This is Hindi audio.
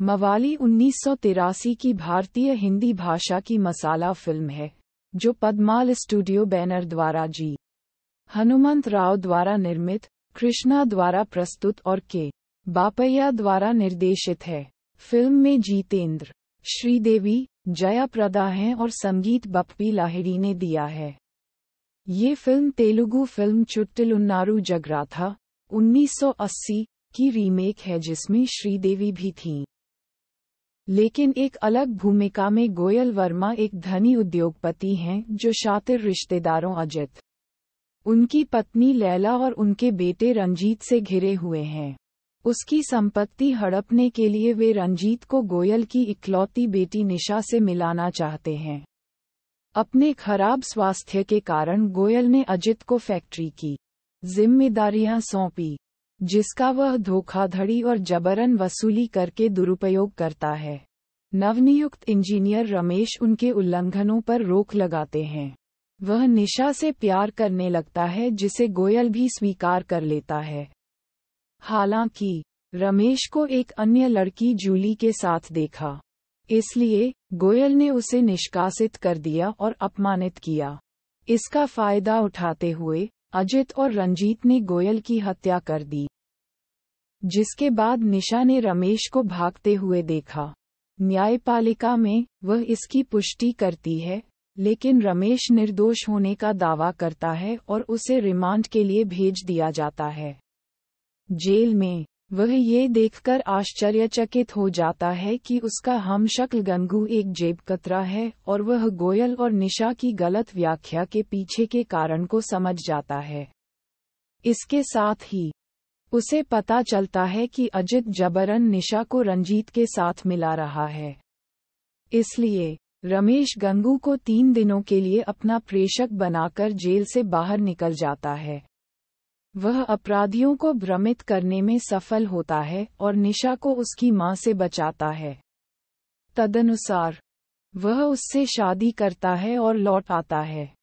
मवाली उन्नीस की भारतीय हिंदी भाषा की मसाला फिल्म है जो पद्माल स्टूडियो बैनर द्वारा जी हनुमंत राव द्वारा निर्मित कृष्णा द्वारा प्रस्तुत और के बापैया द्वारा निर्देशित है फिल्म में जीतेंद्र श्रीदेवी जया प्रदा हैं और संगीत बप्पी लाहिड़ी ने दिया है ये film Telugu film Chuttalunnaru Jagratha 1980 की रीमेक है जिसमें श्रीदेवी भी थीं लेकिन एक अलग भूमिका में गोयल वर्मा एक धनी उद्योगपति हैं जो शातिर रिश्तेदारों अजित उनकी पत्नी लैला और उनके बेटे रंजीत से घिरे हुए हैं उसकी संपत्ति हड़पने के लिए वे रंजीत को गोयल की इकलौती बेटी निशा से मिलाना चाहते हैं अपने खराब स्वास्थ्य के कारण गोयल ने अजित को फैक्ट्री की जिम्मेदारियां सौंपी जिसका वह धोखाधड़ी और जबरन वसूली करके दुरुपयोग करता है नवनियुक्त इंजीनियर रमेश उनके उल्लंघनों पर रोक लगाते हैं वह निशा से प्यार करने लगता है जिसे गोयल भी स्वीकार कर लेता है हालांकि रमेश को एक अन्य लड़की जूली के साथ देखा इसलिए गोयल ने उसे निष्कासित कर दिया और अपमानित किया इसका फायदा उठाते हुए अजित और रंजीत ने गोयल की हत्या कर दी जिसके बाद निशा ने रमेश को भागते हुए देखा न्यायपालिका में वह इसकी पुष्टि करती है लेकिन रमेश निर्दोष होने का दावा करता है और उसे रिमांड के लिए भेज दिया जाता है जेल में वह ये देखकर आश्चर्यचकित हो जाता है कि उसका हम शक्ल गंगू एक जेब कतरा है और वह गोयल और निशा की गलत व्याख्या के पीछे के कारण को समझ जाता है इसके साथ ही उसे पता चलता है कि अजित जबरन निशा को रंजीत के साथ मिला रहा है इसलिए रमेश गंगू को तीन दिनों के लिए अपना प्रेषक बनाकर जेल से बाहर निकल जाता है वह अपराधियों को भ्रमित करने में सफल होता है और निशा को उसकी मां से बचाता है तदनुसार वह उससे शादी करता है और लौट आता है